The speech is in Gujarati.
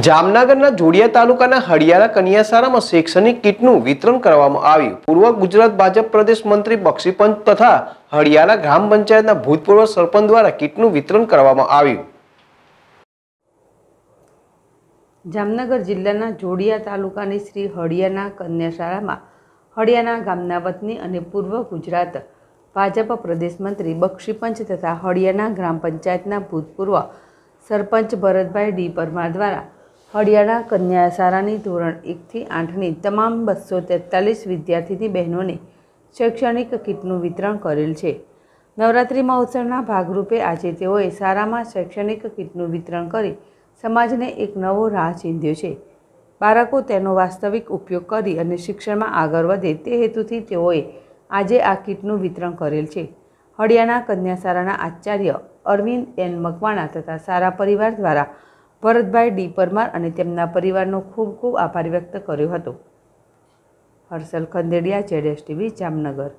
જામનગરના જોડિયા તાલુકાના હડિયાળા કન્યાશાળામાં શૈક્ષણિક કીટનું વિતરણ કરવામાં આવ્યું પૂર્વ ગુજરાત ભાજપ પ્રદેશ મંત્રી બક્ષીપંચ તથા હડિયાળા ગ્રામ પંચાયતના ભૂતપૂર્વ સરપંચ દ્વારા કીટનું વિતરણ કરવામાં આવ્યું જામનગર જિલ્લાના જોડિયા તાલુકાની શ્રી હડિયાના કન્યાશાળામાં હડિયાના ગામના વતની અને પૂર્વ ગુજરાત ભાજપ પ્રદેશ મંત્રી બક્ષીપંચ તથા હડિયાના ગ્રામ પંચાયતના ભૂતપૂર્વ સરપંચ ભરતભાઈ ડી પરમાર દ્વારા હરિયાણા કન્યા શાળાની ધોરણ એકથી આઠની તમામ બસો તેતાલીસ વિદ્યાર્થીની બહેનોને શૈક્ષણિક કીટનું વિતરણ કરેલ છે નવરાત્રિ મહોત્સવના ભાગરૂપે આજે તેઓએ શાળામાં શૈક્ષણિક કીટનું વિતરણ કરી સમાજને એક નવો રાહ ચીંધ્યો છે બાળકો તેનો વાસ્તવિક ઉપયોગ કરી અને શિક્ષણમાં આગળ વધે તે હેતુથી તેઓએ આજે આ કીટનું વિતરણ કરેલ છે હરિયાણા કન્યા શાળાના આચાર્ય અરવિંદ એન મકવાણા તથા સારા પરિવાર દ્વારા ભરતભાઈ ડી પરમાર અને તેમના પરિવારનો ખૂબ ખૂબ આભાર વ્યક્ત કર્યો હતો હર્ષલ ખંદેડિયા જેડેશ ટીવી જામનગર